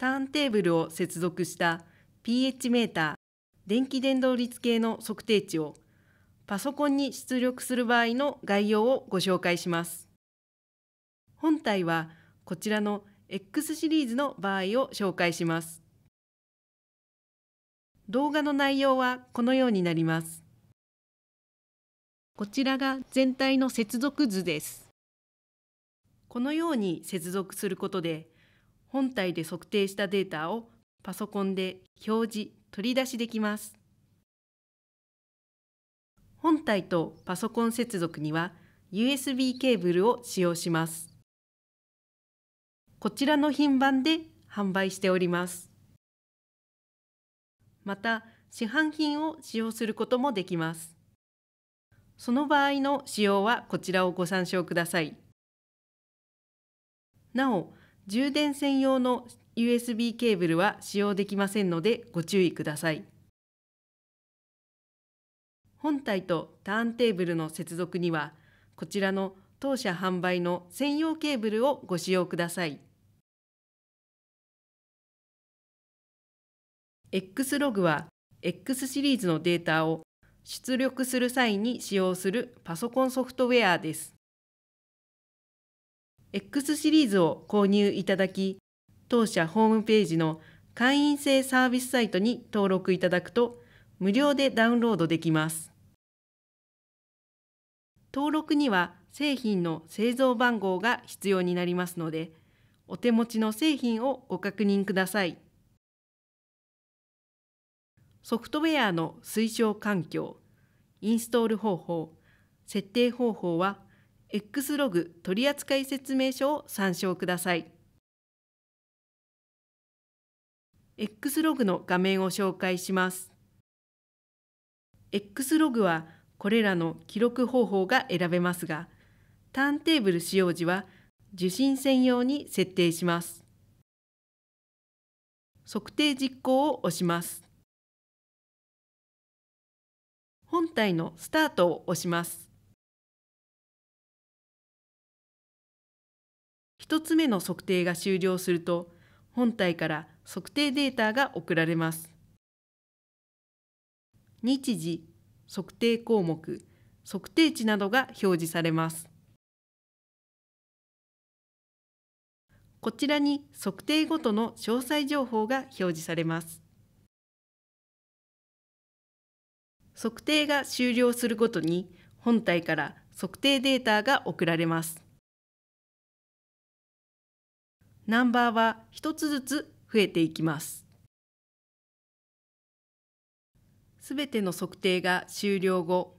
ターンテーブルを接続した pH メーター電気伝導率計の測定値をパソコンに出力する場合の概要をご紹介します。本体はこちらの X シリーズの場合を紹介します。動画の内容はこのようになります。こちらが全体の接続図です。このように接続することで本体で測定したデータをパソコンで表示・取り出しできます。本体とパソコン接続には USB ケーブルを使用します。こちらの品番で販売しております。また、市販品を使用することもできます。その場合の使用はこちらをご参照ください。なお、充電専用の USB ケーブルは使用できませんのでご注意ください。本体とターンテーブルの接続には、こちらの当社販売の専用ケーブルをご使用ください。x ログは X シリーズのデータを出力する際に使用するパソコンソフトウェアです。X シリーズを購入いただき、当社ホームページの会員制サービスサイトに登録いただくと、無料でダウンロードできます。登録には製品の製造番号が必要になりますので、お手持ちの製品をご確認ください。ソフトウェアの推奨環境、インストール方法、設定方法は X ログ取扱説明書を参照ください。X ログの画面を紹介します。X ログはこれらの記録方法が選べますが、ターンテーブル使用時は受信専用に設定します。測定実行を押します。本体のスタートを押します。1つ目の測定が終了すると、本体から測定データが送られます。日時、測定項目、測定値などが表示されます。こちらに測定ごとの詳細情報が表示されます。測定が終了するごとに本体から測定データが送られます。ナンバーは一つずつ増えていきます。すべての測定が終了後、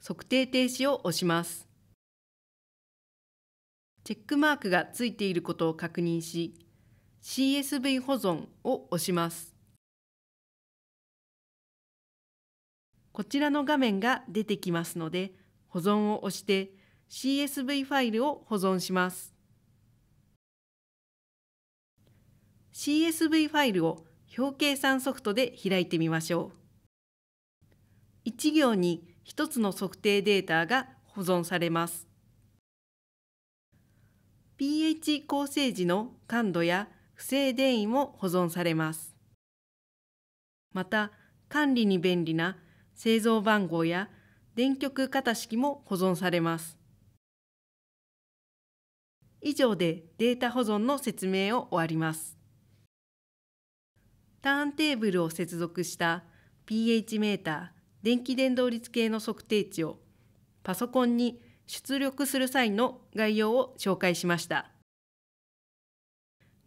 測定停止を押します。チェックマークがついていることを確認し、CSV 保存を押します。こちらの画面が出てきますので、保存を押して CSV ファイルを保存します。CSV ファイルを表計算ソフトで開いてみましょう。1行に1つの測定データが保存されます。pH 構成時の感度や不正電位も保存されます。また、管理に便利な製造番号や電極型式も保存されます。以上でデータ保存の説明を終わります。ターンテーブルを接続した pH メーター電気伝導率計の測定値をパソコンに出力する際の概要を紹介しました。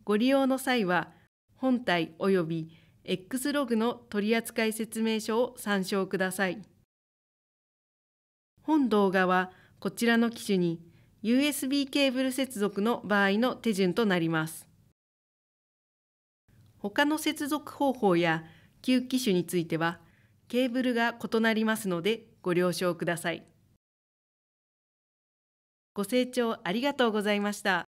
ご利用の際は本体及び X ログの取扱説明書を参照ください。本動画はこちらの機種に USB ケーブル接続の場合の手順となります。他の接続方法や旧機種についてはケーブルが異なりますのでご了承ください。ご清聴ありがとうございました。